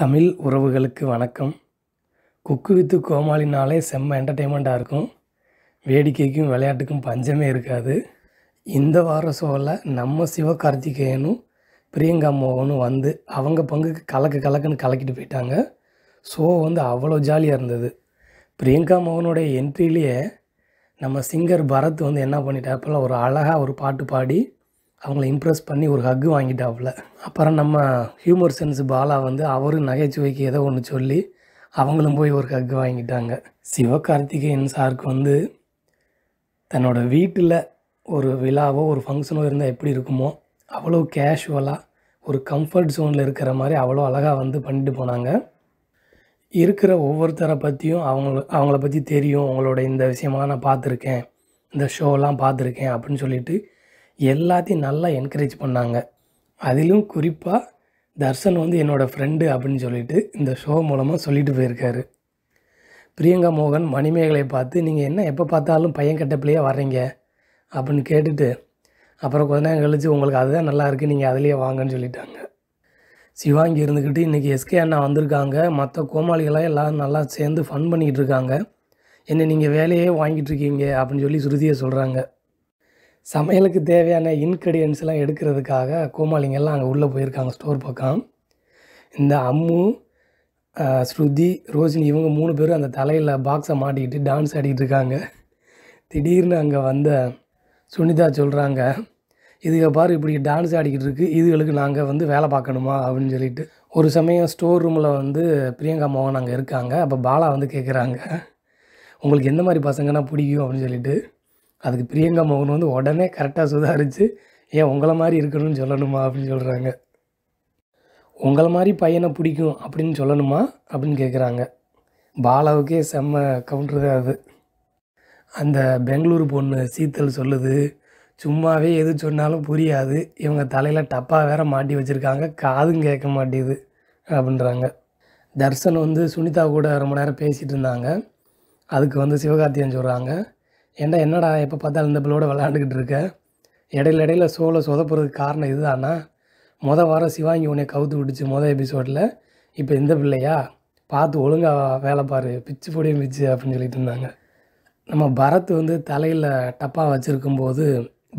தமிழ் உறவுகளுக்கு வணக்கம் குக்கு வித்து கோமாளினாலே செம்ம என்டர்டெயின்மெண்ட்டாக இருக்கும் வேடிக்கைக்கும் விளையாட்டுக்கும் பஞ்சமே இருக்காது இந்த வார ஷோவில் நம்ம சிவகார்த்திகேயனும் பிரியங்கா மோகனும் வந்து அவங்க பங்குக்கு கலக்கு கலக்குன்னு கலக்கிட்டு போயிட்டாங்க ஷோ வந்து அவ்வளோ ஜாலியாக இருந்தது பிரியங்கா மோகனுடைய என்ட்ரிலேயே நம்ம சிங்கர் பரத் வந்து என்ன பண்ணிட்டாப்புல ஒரு அழகாக ஒரு பாட்டு பாடி அவங்கள இம்ப்ரெஸ் பண்ணி ஒரு ஹக்கு வாங்கிட்டாப்புல அப்புறம் நம்ம ஹியூமர் சென்ஸ் பாலா வந்து அவரும் நகைச்சுவைக்கு ஏதோ ஒன்று சொல்லி அவங்களும் போய் ஒரு ஹக்கு வாங்கிட்டாங்க சிவகார்த்திகேயன் சாருக்கு வந்து தன்னோட வீட்டில் ஒரு விழாவோ ஒரு ஃபங்க்ஷனோ இருந்தால் எப்படி இருக்குமோ அவ்வளோ கேஷுவலாக ஒரு கம்ஃபர்ட் ஜோனில் இருக்கிற மாதிரி அவ்வளோ அழகாக வந்து பண்ணிட்டு போனாங்க இருக்கிற ஒவ்வொருத்தரை பற்றியும் அவங்கள அவங்கள பற்றி தெரியும் அவங்களோட இந்த விஷயமெல்லாம் நான் பார்த்துருக்கேன் இந்த ஷோலாம் பார்த்துருக்கேன் அப்படின்னு சொல்லிட்டு எல்லாத்தையும் நல்லா என்கரேஜ் பண்ணாங்க அதிலும் குறிப்பாக தர்ஷன் வந்து என்னோடய ஃப்ரெண்டு அப்படின்னு சொல்லிட்டு இந்த ஷோ மூலமாக சொல்லிட்டு போயிருக்காரு பிரியங்கா மோகன் மணிமேகலை பார்த்து நீங்கள் என்ன எப்போ பார்த்தாலும் பையன் கட்டப்பிலேயே வர்றீங்க அப்படின்னு கேட்டுட்டு அப்புறம் கொஞ்ச நேரம் கழித்து உங்களுக்கு அதுதான் நல்லா இருக்குது நீங்கள் அதிலேயே வாங்கன்னு சொல்லிட்டாங்க சிவாங்கி இருந்துக்கிட்டு இன்றைக்கி எஸ்கே அண்ணா வந்திருக்காங்க மற்ற கோமாளிகளாக எல்லோரும் நல்லா சேர்ந்து ஃபன் பண்ணிக்கிட்டு இருக்காங்க என்னை நீங்கள் வேலையே வாங்கிட்டு இருக்கீங்க அப்படின்னு சொல்லி ஸ்ருதியை சொல்கிறாங்க சமையலுக்கு தேவையான இன்க்ரீடியன்ஸ்லாம் எடுக்கிறதுக்காக கோமாளிங்கெல்லாம் அங்கே உள்ளே போயிருக்காங்க ஸ்டோர் பக்கம் இந்த அம்மு ஸ்ருதி ரோஷினி இவங்க மூணு பேரும் அந்த தலையில் பாக்ஸை மாட்டிக்கிட்டு டான்ஸ் ஆடிக்கிட்டு இருக்காங்க திடீர்னு அங்கே வந்த சுனிதா சொல்கிறாங்க இதுக பாரு இப்படி டான்ஸ் ஆடிக்கிட்டு இருக்குது இதுகளுக்கு நாங்கள் வந்து வேலை பார்க்கணுமா அப்படின்னு சொல்லிட்டு ஒரு சமயம் ஸ்டோர் ரூமில் வந்து பிரியங்கா மோகன் அங்கே இருக்காங்க அப்போ பாலா வந்து கேட்குறாங்க உங்களுக்கு எந்த மாதிரி பசங்கன்னா பிடிக்கும் அப்படின்னு சொல்லிட்டு அதுக்கு பிரியங்கா மோகன் வந்து உடனே கரெக்டாக சுதாரித்து ஏன் உங்களை மாதிரி இருக்கணும்னு சொல்லணுமா அப்படின்னு சொல்கிறாங்க உங்களை மாதிரி பையனை பிடிக்கும் அப்படின்னு சொல்லணுமா அப்படின்னு கேட்குறாங்க பாலாவுக்கே செம்ம கவுண்டர் தான் அது அந்த பெங்களூர் பொண்ணு சீத்தல் சொல்லுது சும்மாவே எது சொன்னாலும் புரியாது இவங்க தலையில் டப்பா வேற மாட்டி வச்சுருக்காங்க காதும் கேட்க மாட்டேது அப்படின்றாங்க தர்ஷன் வந்து சுனிதா கூட ரொம்ப நேரம் பேசிகிட்டு இருந்தாங்க அதுக்கு வந்து சிவகார்த்தியன் சொல்கிறாங்க ஏண்டா என்னடா எப்போ பார்த்தாலும் இந்த பிள்ளோட விளாண்டுக்கிட்டு இருக்க இடையில இடையில சோலை சொதப்புறதுக்கு காரணம் இதுதானா மொதல் வாரம் சிவாங்கி உன்னை கவுத்து விட்டுச்சு மொதல் எபிசோடில் இப்போ இந்த பிள்ளையா பார்த்து ஒழுங்காக வேலை பாரு பிச்சு பொடியும் பிச்சு அப்படின்னு சொல்லிட்டு இருந்தாங்க நம்ம பரத் வந்து தலையில் டப்பா வச்சுருக்கும்போது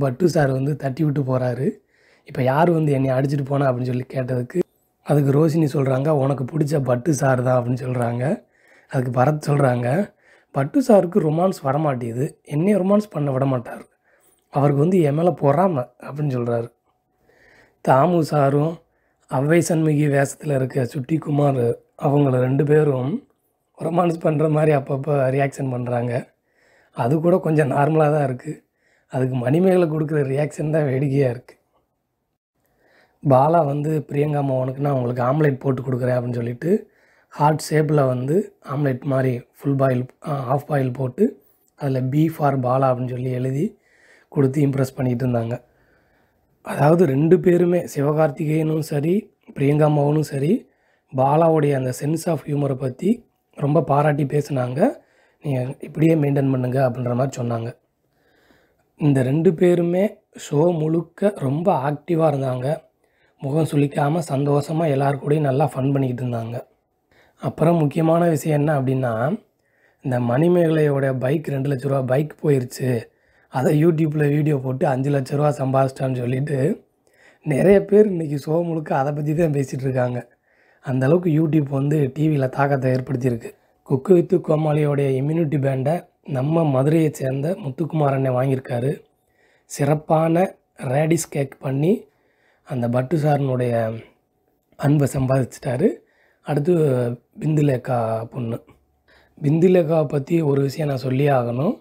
பட்டு சார் வந்து தட்டி விட்டு போகிறாரு இப்போ யார் வந்து என்னை அடிச்சுட்டு போனா அப்படின்னு சொல்லி கேட்டதுக்கு அதுக்கு ரோஷினி சொல்கிறாங்க உனக்கு பிடிச்ச பட்டு சார் தான் அப்படின்னு சொல்கிறாங்க அதுக்கு பரத் சொல்கிறாங்க பட்டு சாருக்கு ரொமான்ஸ் வரமாட்டேது என்னையும் ரொமான்ஸ் பண்ண விட மாட்டார் அவருக்கு வந்து என் மேலே பொறாம அப்படின்னு சொல்கிறாரு தாமு சாரும் அவ்வை சண்முகி வேஷத்தில் இருக்க சுட்டி குமார் அவங்கள ரெண்டு பேரும் ரொமான்ஸ் பண்ணுற மாதிரி அப்பப்போ ரியாக்ஷன் பண்ணுறாங்க அது கூட கொஞ்சம் நார்மலாக தான் இருக்குது அதுக்கு மணிமேகலை கொடுக்குற ரியாக்ஷன் தான் வேடிக்கையாக இருக்குது பாலா வந்து பிரியங்கா நான் அவங்களுக்கு ஆம்லேட் போட்டு கொடுக்குறேன் அப்படின்னு சொல்லிட்டு ஹார்ட் ஷேப்பில் வந்து ஆம்லெட் மாதிரி ஃபுல் பாயில் ஆஃப் பாயில் போட்டு அதில் பி ஃபார் பாலா அப்படின்னு சொல்லி எழுதி கொடுத்து இம்ப்ரெஸ் பண்ணிகிட்டு இருந்தாங்க அதாவது ரெண்டு பேருமே சிவகார்த்திகேயனும் சரி பிரியங்கா அம்மாவனும் சரி பாலாவுடைய அந்த சென்ஸ் ஆஃப் ஹியூமரை பற்றி ரொம்ப பாராட்டி பேசுனாங்க நீங்கள் இப்படியே மெயின்டைன் பண்ணுங்கள் அப்படின்ற மாதிரி சொன்னாங்க இந்த ரெண்டு பேருமே ஷோ முழுக்க ரொம்ப ஆக்டிவாக இருந்தாங்க முகம் சுளிக்காமல் சந்தோஷமாக எல்லாருக்கூடையும் நல்லா ஃபன் பண்ணிக்கிட்டு இருந்தாங்க அப்புறம் முக்கியமான விஷயம் என்ன அப்படின்னா இந்த மணிமேகலையோட பைக் ரெண்டு லட்ச ரூபா பைக் போயிடுச்சு அதை யூடியூப்பில் வீடியோ போட்டு அஞ்சு லட்ச ரூபா சம்பாதிச்சிட்டான்னு சொல்லிட்டு நிறைய பேர் இன்றைக்கி சோ முழுக்க அதை பற்றி தான் பேசிகிட்டு இருக்காங்க அந்தளவுக்கு யூடியூப் வந்து டிவியில் தாக்கத்தை ஏற்படுத்தியிருக்கு குக்கு வித்து கோமாளியோடைய இம்யூனிட்டி பேண்டை நம்ம மதுரையை சேர்ந்த முத்துக்குமார் அண்ணன் வாங்கியிருக்காரு சிறப்பான ரேடிஸ் கேக் பண்ணி அந்த பட்டு சாரனுடைய அன்பை சம்பாதிச்சிட்டாரு அடுத்து பிந்துலேக்கா பொண்ணு பிந்துலேக்காவை பற்றி ஒரு விஷயம் நான் சொல்லி ஆகணும்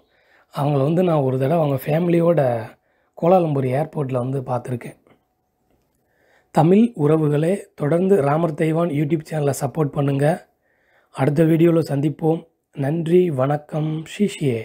அவங்கள வந்து நான் ஒரு தடவை அவங்க ஃபேமிலியோட கோலாலம்பூர் ஏர்போர்ட்டில் வந்து பார்த்துருக்கேன் தமிழ் உறவுகளே தொடர்ந்து ராமர் தைவான் யூடியூப் சேனலை சப்போர்ட் பண்ணுங்கள் அடுத்த வீடியோவில் சந்திப்போம் நன்றி வணக்கம் ஷீஷியே